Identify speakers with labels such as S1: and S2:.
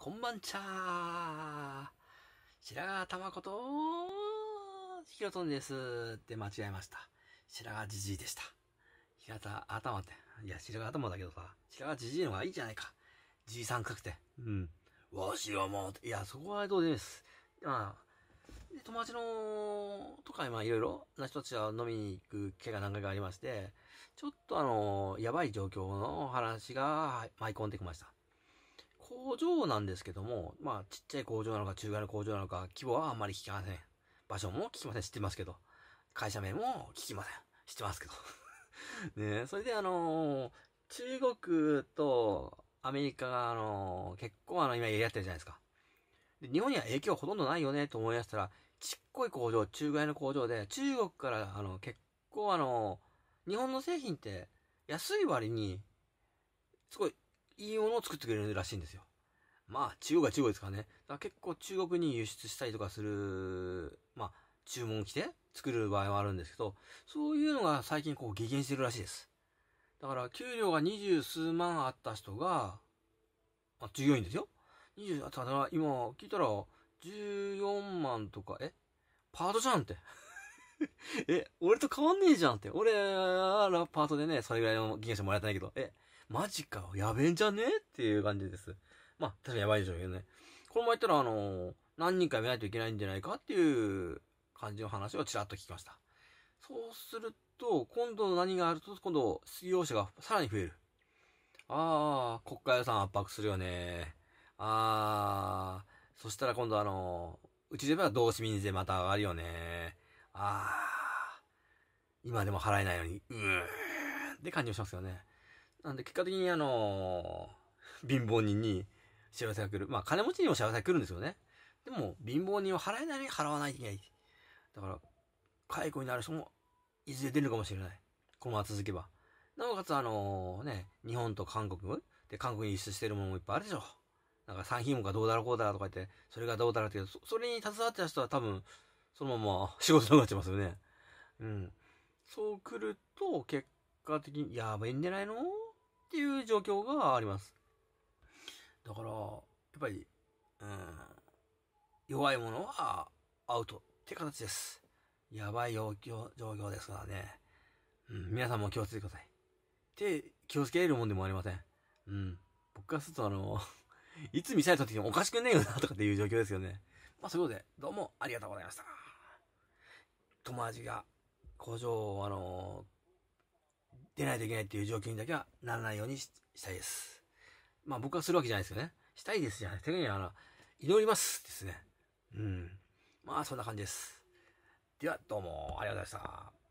S1: こんばんちゃー白髪玉子と、ひろとんですって間違えました。白髪じじいでした。ひ白た、頭って。いや、白髪頭だけどさ、白髪じじいの方がいいじゃないか。じいさんかくて。うん。わしはもう、いや、そこはどうです。まあ、で友達の、とか、まあ、いろいろな人たちは飲みに行く気が何回かありまして、ちょっとあの、やばい状況の話が舞い込んできました。工場なんですけども、まあ、ちっちゃい工場なのか、中華の工場なのか、規模はあんまり聞きません。場所も聞きません。知ってますけど。会社名も聞きません。知ってますけど。ねそれであのー、中国とアメリカが、あのー、結構あの、今やり合ってるじゃないですか。で、日本には影響ほとんどないよねと思い出したら、ちっこい工場、中外の工場で、中国から、あの、結構あのー、日本の製品って安い割に、すごいいいものを作ってくれるらしいんですよ。まあ、中国が中国ですからね。だから結構中国に輸出したりとかする、まあ、注文来て作る場合もあるんですけど、そういうのが最近こう激減してるらしいです。だから、給料が二十数万あった人が、まあ、従業員ですよ。二十、ただ、今、聞いたら、14万とか、えパートじゃんって。え、俺と変わんねえじゃんって。俺ら、パートでね、それぐらいの銀河してもらえたんだけど、え、マジか、やべえんじゃねっていう感じです。まあ、確かにやばいでしょうけどね。この前言ったら、あのー、何人か見ないといけないんじゃないかっていう感じの話をちらっと聞きました。そうすると、今度何があると、今度、失業者がさらに増える。ああ、国家予算圧迫するよね。ああ、そしたら今度あのー、うちでは同市民税また上がるよね。ああ、今でも払えないのに、うーん、って感じもしますよね。なんで結果的にあのー、貧乏人に幸せが来る。まあ金持ちにも幸せが来るんですよね。でも貧乏人を払えないに払わないといけない。だから、解雇になる人もいずれ出るかもしれない。このまま続けば。なおかつあのー、ね、日本と韓国で韓国に輸出してるものもいっぱいあるでしょ。なんか産品もがどうだろうこうだろうとか言って、それがどうだろうってそ、それに携わってた人は多分、そのまま仕事なくなっちゃいますよね。うん。そう来ると、結果的に、やばいんじゃないのっていう状況があります。だから、やっぱり、うん、弱いものはアウトって形です。やばい状況、状況ですからね。うん、皆さんも気をつけてください。って気をつけれるもんでもありません。うん。僕からするとあの、いつミサイル時ってきてもおかしくねえよな、とかっていう状況ですよね。まあ、そういうことで、どうもありがとうございました。友達が工場を、あの出ないといけないっていう状況にだけはならないようにしたいです。まあ僕はするわけじゃないですよね。したいですじゃない。手にあの、祈りますですね。うん。まあそんな感じです。では、どうもありがとうございました。